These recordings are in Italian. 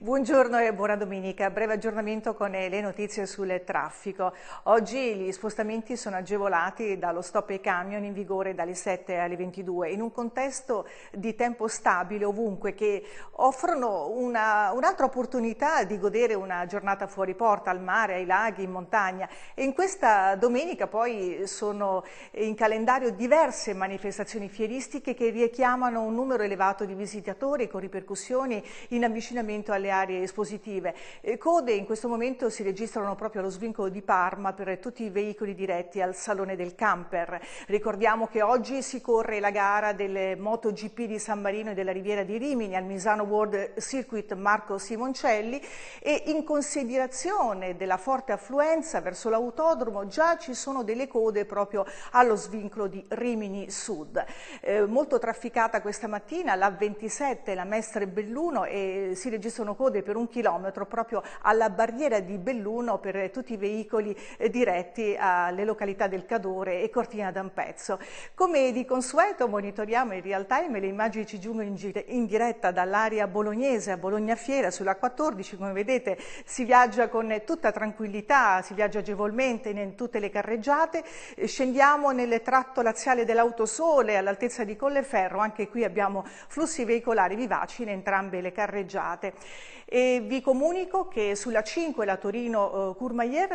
Buongiorno e buona domenica. Breve aggiornamento con le notizie sul traffico. Oggi gli spostamenti sono agevolati dallo stop ai camion in vigore dalle 7 alle 22 in un contesto di tempo stabile ovunque che offrono un'altra un opportunità di godere una giornata fuori porta, al mare, ai laghi, in montagna. E in questa domenica poi sono in calendario diverse manifestazioni fieristiche che richiamano un numero elevato di visitatori con ripercussioni in avvicinamento alle le aree espositive. Eh, code in questo momento si registrano proprio allo svincolo di Parma per tutti i veicoli diretti al Salone del Camper. Ricordiamo che oggi si corre la gara del MotoGP di San Marino e della Riviera di Rimini al Misano World Circuit Marco Simoncelli e in considerazione della forte affluenza verso l'autodromo già ci sono delle code proprio allo svincolo di Rimini Sud. Eh, molto trafficata questa mattina la 27, la Mestre Belluno e si registrano code per un chilometro proprio alla barriera di Belluno per tutti i veicoli eh, diretti alle località del Cadore e Cortina d'Ampezzo. Come di consueto monitoriamo in real time le immagini ci giungono in, diretta dall'area bolognese a Bologna Fiera sulla 14, come vedete si viaggia con tutta tranquillità, si viaggia agevolmente in tutte le carreggiate, eh, scendiamo nel tratto laziale dell'autosole all'altezza di Colleferro, anche qui abbiamo flussi veicolari vivaci in entrambe le carreggiate. E vi comunico che sulla 5, la torino eh, courmayer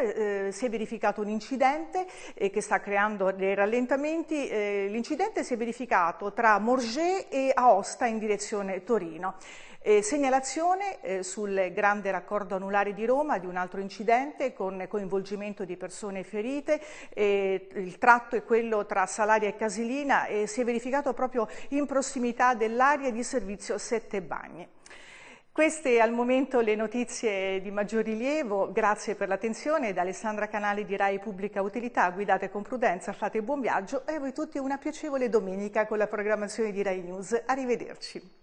eh, si è verificato un incidente eh, che sta creando dei rallentamenti. Eh, l'incidente si è verificato tra Morgé e Aosta in direzione Torino. Eh, segnalazione eh, sul grande raccordo anulare di Roma di un altro incidente con coinvolgimento di persone ferite. Eh, il tratto è quello tra Salaria e Casilina e si è verificato proprio in prossimità dell'area di servizio Sette Bagni. Queste al momento le notizie di maggior rilievo, grazie per l'attenzione da Alessandra Canali di Rai Pubblica Utilità, guidate con prudenza, fate buon viaggio e a voi tutti una piacevole domenica con la programmazione di Rai News, arrivederci.